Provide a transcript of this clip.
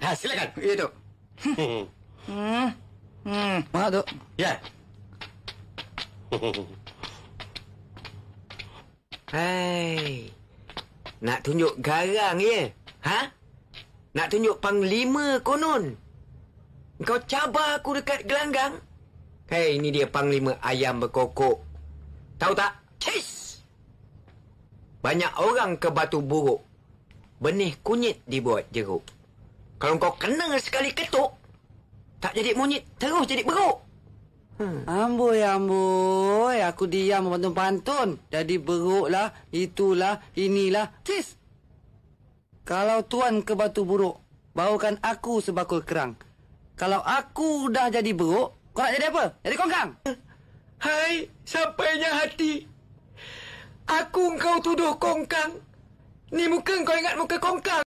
Ha, silakan. Ya, Tok. Hmm. Hmm. Mak, Tok. Ya. Hei. Nak tunjuk garang, ya? Ha? Nak tunjuk panglima konon? Kau cabar aku dekat gelanggang? Hei, ini dia panglima ayam berkokok. Tahu tak? Cis! Banyak orang ke batu buruk. Benih kunyit dibuat jeruk. Kalau kau kena sekali ketuk, tak jadi monyet, terus jadi beruk. Hmm. Amboi, amboi. Aku diam pantun-pantun. Jadi beruklah, itulah, inilah. Cis! Kalau tuan ke batu buruk, bawakan aku sebakul kerang. Kalau aku dah jadi beruk, kau nak jadi apa? Jadi kongkang? Hai, sampainya hati. Aku kau tuduh kongkang. Ni muka kau ingat muka kongkang.